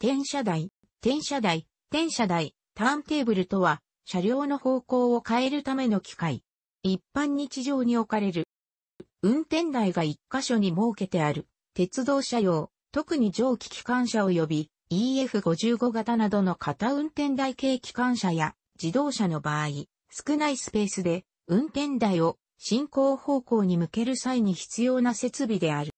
転車台、転車台、転車台、ターンテーブルとは、車両の方向を変えるための機械。一般日常に置かれる。運転台が一箇所に設けてある。鉄道車用、特に蒸気機関車及び EF55 型などの型運転台系機関車や自動車の場合、少ないスペースで運転台を進行方向に向ける際に必要な設備である。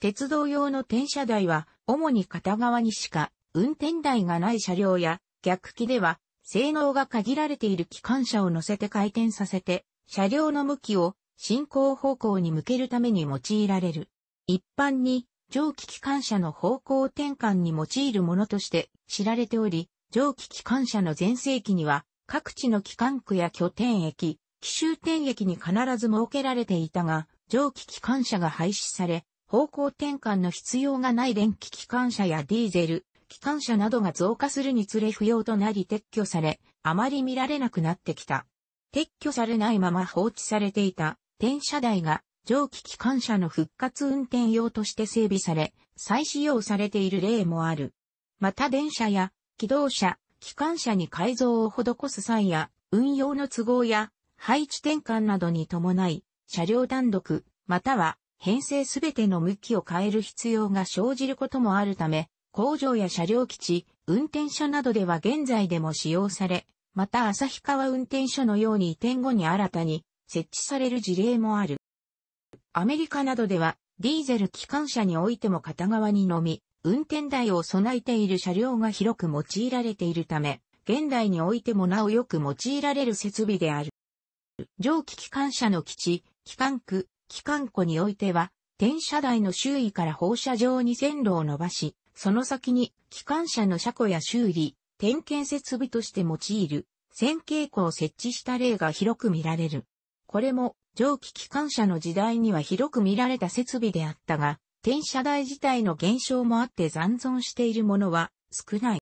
鉄道用の転車台は主に片側にしか運転台がない車両や、逆機では、性能が限られている機関車を乗せて回転させて、車両の向きを進行方向に向けるために用いられる。一般に、蒸気機関車の方向転換に用いるものとして知られており、蒸気機関車の全盛期には、各地の機関区や拠点駅、奇襲点駅に必ず設けられていたが、蒸気機関車が廃止され、方向転換の必要がない電気機関車やディーゼル、機関車などが増加するにつれ不要となり撤去され、あまり見られなくなってきた。撤去されないまま放置されていた転車台が蒸気機関車の復活運転用として整備され、再使用されている例もある。また電車や機動車、機関車に改造を施す際や、運用の都合や配置転換などに伴い、車両単独、または編成すべての向きを変える必要が生じることもあるため、工場や車両基地、運転車などでは現在でも使用され、また旭川運転所のように移転後に新たに設置される事例もある。アメリカなどでは、ディーゼル機関車においても片側にのみ、運転台を備えている車両が広く用いられているため、現代においてもなおよく用いられる設備である。蒸気機関車の基地、機関区、機関庫においては、転車台の周囲から放射状に線路を伸ばし、その先に機関車の車庫や修理、点検設備として用いる線形庫を設置した例が広く見られる。これも蒸気機関車の時代には広く見られた設備であったが、転車台自体の減少もあって残存しているものは少ない。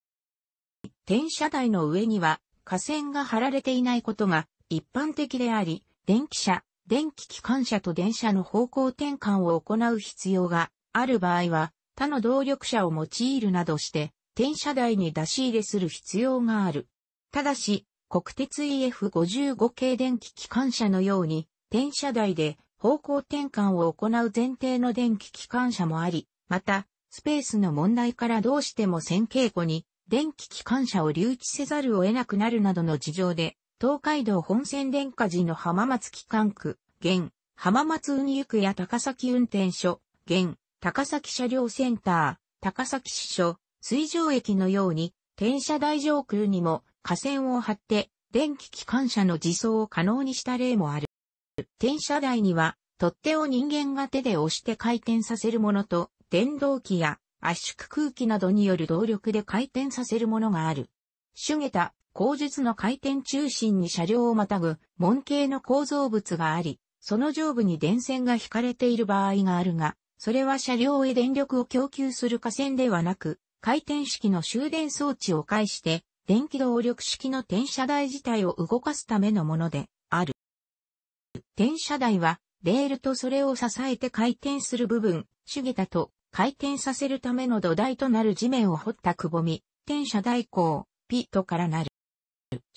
転車台の上には架線が張られていないことが一般的であり、電気車、電気機関車と電車の方向転換を行う必要がある場合は、他の動力車を用いるなどして、転車台に出し入れする必要がある。ただし、国鉄 EF55 系電気機関車のように、転車台で方向転換を行う前提の電気機関車もあり、また、スペースの問題からどうしても線形庫に電気機関車を留置せざるを得なくなるなどの事情で、東海道本線電化寺の浜松機関区、現、浜松運輸区や高崎運転所、現、高崎車両センター、高崎支所、水上駅のように、転車台上空にも架線を張って、電気機関車の自走を可能にした例もある。転車台には、取っ手を人間が手で押して回転させるものと、電動機や圧縮空気などによる動力で回転させるものがある。主ュ後述の回転中心に車両をまたぐ、門形の構造物があり、その上部に電線が引かれている場合があるが、それは車両へ電力を供給する架線ではなく、回転式の終電装置を介して、電気動力式の転車台自体を動かすためのものである。転車台は、レールとそれを支えて回転する部分、主下と回転させるための土台となる地面を掘ったくぼみ、転車台口、ピットからなる。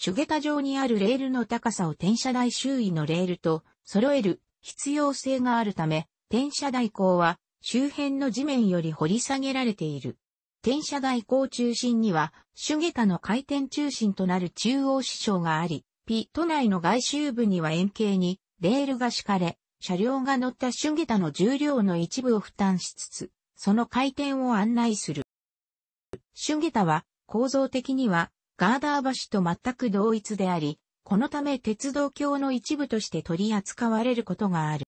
手下駄上にあるレールの高さを転車台周囲のレールと揃える必要性があるため、転車台高は周辺の地面より掘り下げられている。転車台高中心には、手下駄の回転中心となる中央支障があり、ピ都内の外周部には円形にレールが敷かれ、車両が乗った手下駄の重量の一部を負担しつつ、その回転を案内する。シュンゲタは構造的にはガーダー橋と全く同一であり、このため鉄道橋の一部として取り扱われることがある。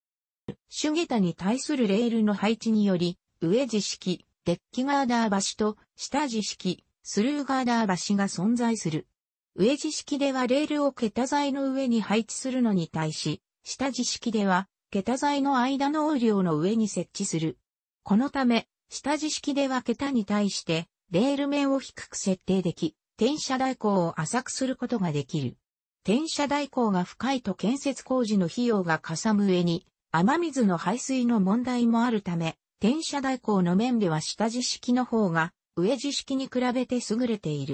主桁に対するレールの配置により、上地式、デッキガーダー橋と下地式、スルーガーダー橋が存在する。上地式ではレールを桁材の上に配置するのに対し、下地式では桁材の間の横量の上に設置する。このため、下地式では桁に対してレール面を低く設定でき、転車代行を浅くすることができる。転車代行が深いと建設工事の費用がかさむ上に、雨水の排水の問題もあるため、転車代行の面では下地式の方が、上地式に比べて優れている。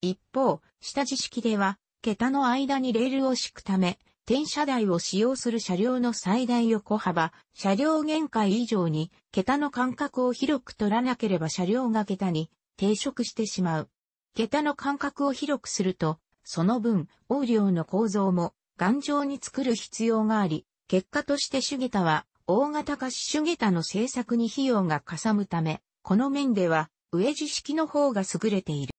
一方、下地式では、桁の間にレールを敷くため、転車台を使用する車両の最大横幅、車両限界以上に、桁の間隔を広く取らなければ車両が桁に抵触してしまう。桁の間隔を広くすると、その分、横領の構造も頑丈に作る必要があり、結果として主下は大型化し主下の製作に費用がかさむため、この面では植地式の方が優れている。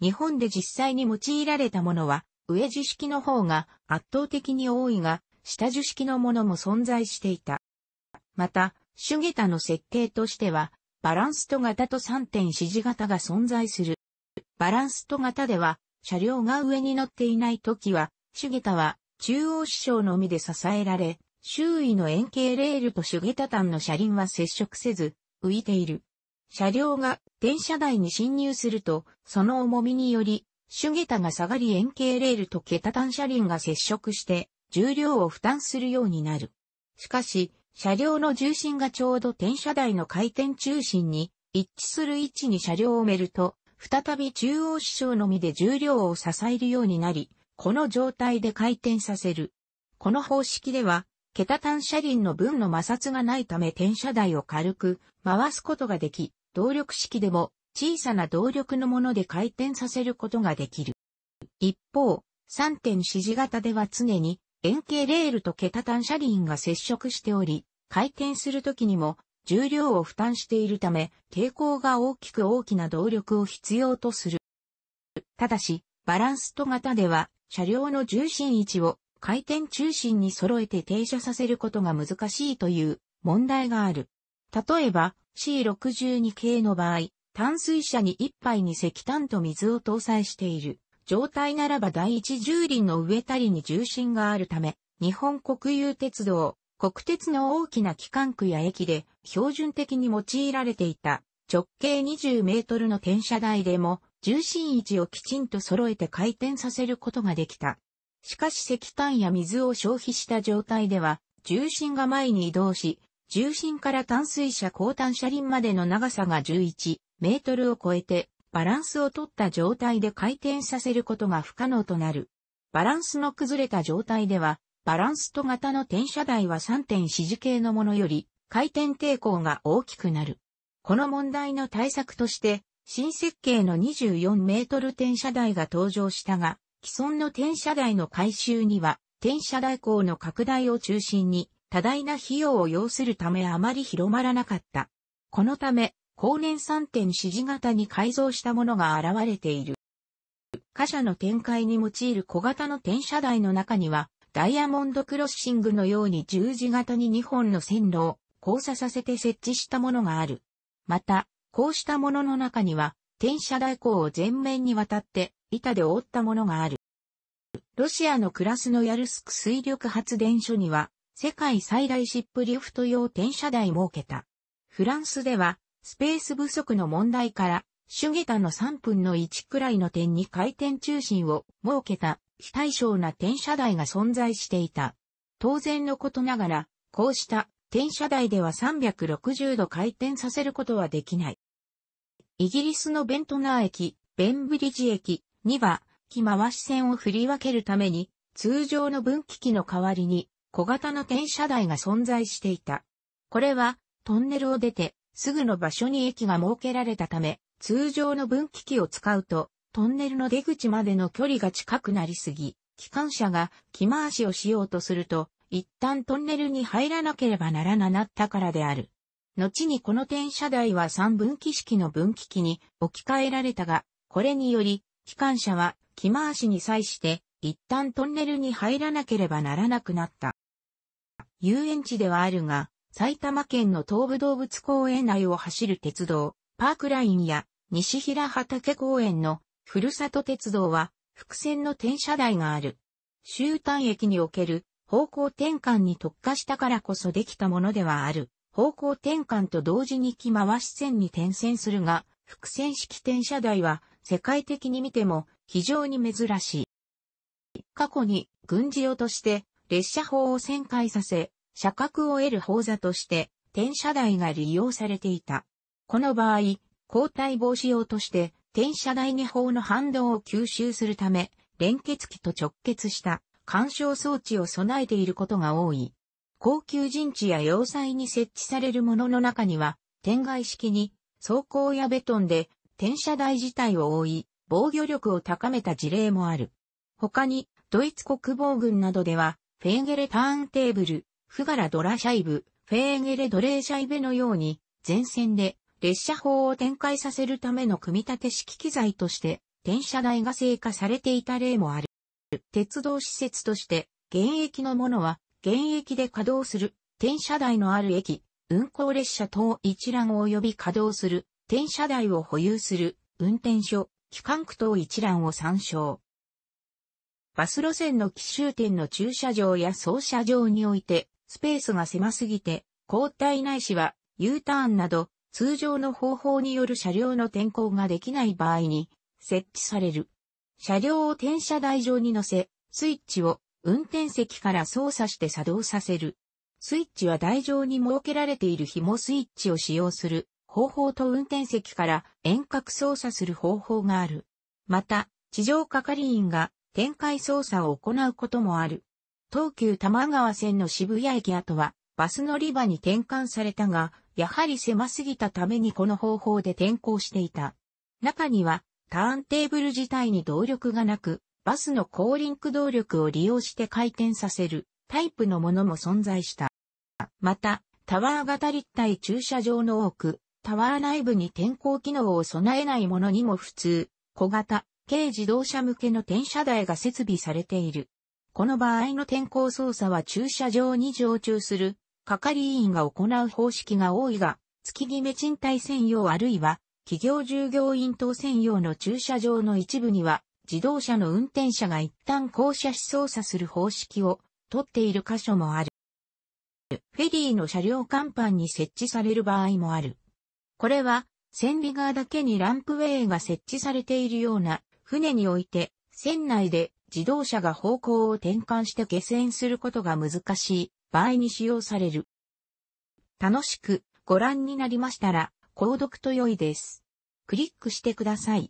日本で実際に用いられたものは、植地式の方が圧倒的に多いが、下樹式のものも存在していた。また、主下の設計としては、バランスと型と 3. 指示型が存在する。バランスト型では、車両が上に乗っていない時は、シュゲタは中央支障のみで支えられ、周囲の円形レールとシュゲタ端の車輪は接触せず、浮いている。車両が電車台に侵入すると、その重みにより、シュゲタが下がり円形レールと桁端車輪が接触して、重量を負担するようになる。しかし、車両の重心がちょうど転車台の回転中心に一致する位置に車両を埋めると、再び中央支障のみで重量を支えるようになり、この状態で回転させる。この方式では、桁単車輪の分の摩擦がないため転車台を軽く回すことができ、動力式でも小さな動力のもので回転させることができる。一方、3.4次型では常に円形レールと桁単車輪が接触しており、回転するときにも重量を負担しているため、抵抗が大きく大きな動力を必要とする。ただし、バランスト型では、車両の重心位置を回転中心に揃えて停車させることが難しいという問題がある。例えば、C62 系の場合、淡水車に1杯に石炭と水を搭載している状態ならば第一重輪の上たりに重心があるため、日本国有鉄道、国鉄の大きな機関区や駅で標準的に用いられていた直径20メートルの転車台でも重心位置をきちんと揃えて回転させることができた。しかし石炭や水を消費した状態では重心が前に移動し、重心から淡水車高単車輪までの長さが11メートルを超えてバランスを取った状態で回転させることが不可能となる。バランスの崩れた状態ではバランスト型の転車台は3.4次系のものより回転抵抗が大きくなる。この問題の対策として、新設計の24メートル転車台が登場したが、既存の転車台の改修には、転車台高の拡大を中心に、多大な費用を要するためあまり広まらなかった。このため、後年3.4次型に改造したものが現れている。貨車の展開に用いる小型の転車台の中には、ダイヤモンドクロッシングのように十字型に2本の線路を交差させて設置したものがある。また、こうしたものの中には、転車台行を全面にわたって板で覆ったものがある。ロシアのクラスのヤルスク水力発電所には、世界最大シップリフト用転車台設けた。フランスでは、スペース不足の問題から、シュゲタの3分の1くらいの点に回転中心を設けた非対称な転写台が存在していた。当然のことながら、こうした転写台では360度回転させることはできない。イギリスのベントナー駅、ベンブリッジ駅には、機回し線を振り分けるために、通常の分岐器の代わりに、小型の転車台が存在していた。これは、トンネルを出て、すぐの場所に駅が設けられたため、通常の分岐器を使うと、トンネルの出口までの距離が近くなりすぎ、機関車が気回しをしようとすると、一旦トンネルに入らなければならななったからである。後にこの転車台は三分岐式の分岐器に置き換えられたが、これにより、機関車は気回しに際して、一旦トンネルに入らなければならなくなった。遊園地ではあるが、埼玉県の東武動物公園内を走る鉄道、パークラインや西平畑公園のふるさと鉄道は、伏線の転車台がある。終端駅における方向転換に特化したからこそできたものではある。方向転換と同時に木回し線に転線するが、伏線式転車台は世界的に見ても非常に珍しい。過去に軍事用として列車砲を旋回させ、車格を得る砲座として転車台が利用されていた。この場合、交代防止用として転車台に砲の反動を吸収するため、連結機と直結した干渉装置を備えていることが多い。高級陣地や要塞に設置されるものの中には、天外式に装甲やベトンで転車台自体を覆い、防御力を高めた事例もある。他に、ドイツ国防軍などでは、フェーゲレターンテーブル、フガラドラシャイブ、フェーゲレドレーシャイベのように、前線で列車法を展開させるための組み立て式機材として、転車台が成果されていた例もある。鉄道施設として、現役のものは、現役で稼働する、転車台のある駅、運行列車等一覧及び稼働する、転車台を保有する、運転所、機関区等一覧を参照。バス路線の奇襲点の駐車場や操車場において、スペースが狭すぎて、交代ないしは U ターンなど通常の方法による車両の転向ができない場合に設置される。車両を転車台上に乗せ、スイッチを運転席から操作して作動させる。スイッチは台上に設けられている紐スイッチを使用する方法と運転席から遠隔操作する方法がある。また、地上係員が展開操作を行うこともある。東急多摩川線の渋谷駅跡はバス乗り場に転換されたが、やはり狭すぎたためにこの方法で転校していた。中には、ターンテーブル自体に動力がなく、バスの後輪駆動力を利用して回転させるタイプのものも存在した。また、タワー型立体駐車場の多く、タワー内部に転校機能を備えないものにも普通、小型、軽自動車向けの転車台が設備されている。この場合の転校操作は駐車場に常駐する係員が行う方式が多いが、月決め賃貸専用あるいは、企業従業員等専用の駐車場の一部には、自動車の運転者が一旦降車し操作する方式を取っている箇所もある。フェリーの車両甲板に設置される場合もある。これは、船尾側だけにランプウェイが設置されているような船において、船内で自動車が方向を転換して下船することが難しい場合に使用される。楽しくご覧になりましたら、購読と良いです。クリックしてください。